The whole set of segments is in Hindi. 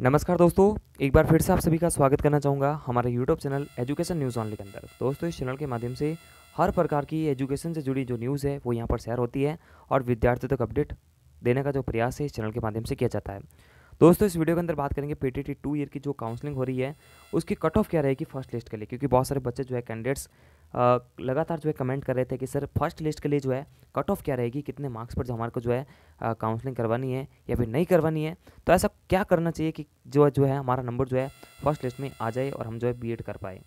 नमस्कार दोस्तों एक बार फिर से आप सभी का स्वागत करना चाहूँगा हमारे YouTube channel education news only के अंदर दोस्तों इस चैनल के माध्यम से हर प्रकार की एजुकेशन से जुड़ी जो न्यूज़ है वो यहाँ पर शेयर होती है और विद्यार्थियों तक तो अपडेट देने का जो प्रयास है इस चैनल के माध्यम से किया जाता है दोस्तों इस वीडियो के अंदर बात करेंगे पी टी टू ईयर की जो काउंसलिंग हो रही है उसकी कट ऑफ क्या रहेगी फर्स्ट लिस्ट के लिए क्योंकि बहुत सारे बच्चे जो है कैंडिडेट्स लगातार जो है कमेंट कर रहे थे कि सर फर्स्ट लिस्ट के लिए जो है कट ऑफ क्या रहेगी कितने मार्क्स पर जो हमारे को जो है काउंसलिंग करवानी है या फिर नहीं करवानी है तो ऐसा क्या करना चाहिए कि जो जो है हमारा नंबर जो है फर्स्ट लिस्ट में आ जाए और हम जो है बी कर पाए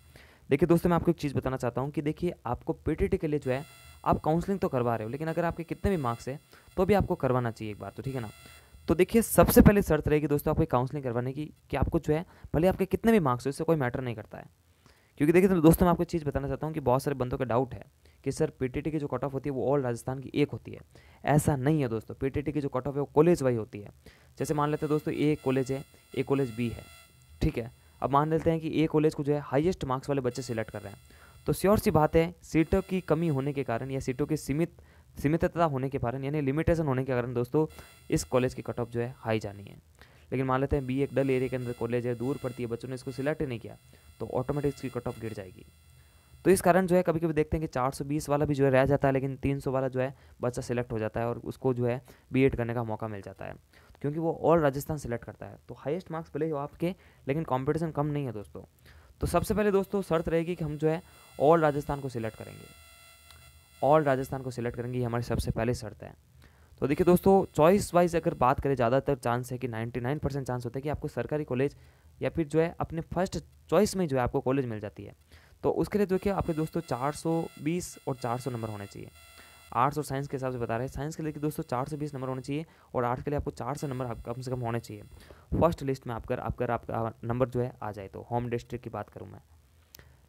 देखिए दोस्तों मैं आपको एक चीज़ बताना चाहता हूँ कि देखिए आपको पी के लिए जो है आप काउंसलिंग तो करवा रहे हो लेकिन अगर आपके कितने भी मार्क्स है तो भी आपको करवाना चाहिए एक बार तो ठीक है ना तो देखिए सबसे पहले शर्त रहेगी दोस्तों आपको काउंसलिंग करवाने की कि आपको जो है भले आपके कितने भी मार्क्स हो इससे कोई मैटर नहीं करता है क्योंकि देखिए तो दोस्तों मैं आपको चीज़ बताना चाहता हूँ कि बहुत सारे बंदों का डाउट है कि सर पीटीटी की जो कट ऑफ होती है वो ऑल राजस्थान की एक होती है ऐसा नहीं है दोस्तों पीटीटी की जो कट ऑफ है वो कॉलेज वाई होती है जैसे मान लेते हैं दोस्तों ए कॉलेज है ए कॉलेज बी है ठीक है अब मान लेते हैं कि ए कॉलेज को जो है हाइएस्ट मार्क्स वाले बच्चे सिलेक्ट कर रहे हैं तो श्योर सी बात है सीटों की कमी होने के कारण या सीटों की सीमित सीमितता होने के कारण यानी लिमिटेशन होने के कारण दोस्तों इस कॉलेज की कट ऑफ जो है हाई जानी है लेकिन मान लेते हैं बी एक डल एरिया के अंदर कॉलेज है दूर पड़ती है बच्चों ने इसको सिलेक्ट नहीं किया तो ऑटोमेटिक इसकी कट ऑफ गिर जाएगी तो इस कारण जो है कभी कभी देखते हैं कि 420 वाला भी जो है रह जाता है लेकिन 300 वाला जो है बच्चा सिलेक्ट हो जाता है और उसको जो है बी करने का मौका मिल जाता है क्योंकि वो ऑल राजस्थान सिलेक्ट करता है तो हाईएस्ट मार्क्स भले ही हो आपके लेकिन कॉम्पिटिशन कम नहीं है दोस्तों तो सबसे पहले दोस्तों शर्त रहेगी कि हम जो है ऑल राजस्थान को सिलेक्ट करेंगे ऑल राजस्थान को सिलेक्ट करेंगे ये हमारी सबसे पहले शर्त है तो देखिए दोस्तों चॉइस वाइज अगर बात करें ज़्यादातर चांस है कि 99 परसेंट चांस होता है कि आपको सरकारी कॉलेज या फिर जो है अपने फर्स्ट चॉइस में जो है आपको कॉलेज मिल जाती है तो उसके लिए देखिए आपके दोस्तों 420 और 400 नंबर होने चाहिए आर्ट्स और साइंस के हिसाब से बता रहे हैं साइंस के लिए कि दोस्तों चार सौ बीस नंबर होने चाहिए और आर्ट्स के लिए आपको चार सौ नंबर आप कम से कम होने चाहिए फर्स्ट लिस्ट में आपका आपका आपका नंबर जो है आ जाए तो होम डिस्ट्रिक्ट की बात करूँ मैं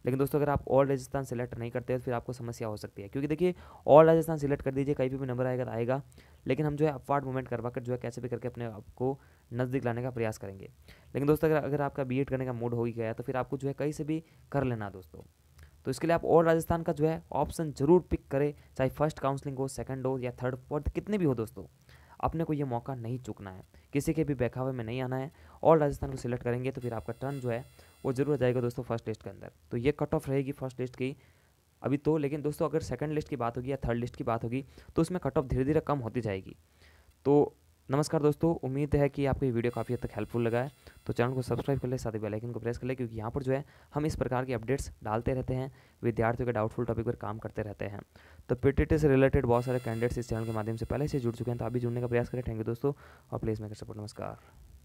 लेकिन दोस्तों अगर आप ऑल राजस्थान सेलेक्ट नहीं करते तो फिर आपको समस्या हो सकती है क्योंकि देखिए ऑल राजस्थान सेलेक्ट कर दीजिए कहीं भी नंबर आएगा तो आएगा लेकिन हम जो है अपवार्ड मूवमेंट करवा कर जो है कैसे भी करके अपने आप को नज़दीक लाने का प्रयास करेंगे लेकिन दोस्तों अगर अगर आपका बी करने का मूड हो ही गया तो फिर आपको जो है कहीं से भी कर लेना दोस्तों तो इसके लिए आप और राजस्थान का जो है ऑप्शन जरूर पिक करें चाहे फर्स्ट काउंसलिंग हो सेकेंड हो या थर्ड फोर्थ कितने भी हो दोस्तों अपने को ये मौका नहीं चुकना है किसी के भी बहकावे में नहीं आना है और राजस्थान को सिलेक्ट करेंगे तो फिर आपका टर्न जो है वो जरूर आ जाएगा दोस्तों फर्स्ट लिस्ट के अंदर तो ये कट ऑफ रहेगी फर्स्ट लिस्ट की अभी तो लेकिन दोस्तों अगर सेकंड लिस्ट की बात होगी या थर्ड लिस्ट की बात होगी तो उसमें कट ऑफ धीरे धीरे कम होती जाएगी तो नमस्कार दोस्तों उम्मीद है कि आपको ये वीडियो काफ़ी हद तक हेल्पफुल लगा है तो चैनल को सब्सक्राइब कर ले साथ ही बेल आइकन को प्रेस कर ले क्योंकि यहाँ पर जो है हम इस प्रकार के अपडेट्स डालते रहते हैं विद्यार्थियों के डाउटफुल टॉपिक पर काम करते रहते हैं तो पीटीटी से रिलेटेड बहुत सारे कैंडिडेट्स इस चैनल के माध्यम से पहले से जुड़ चुके हैं तो अभी जुड़ने का प्रयास करें थैंक यू दोस्तों और प्लीज़ मेकर सपोर्ट नमस्कार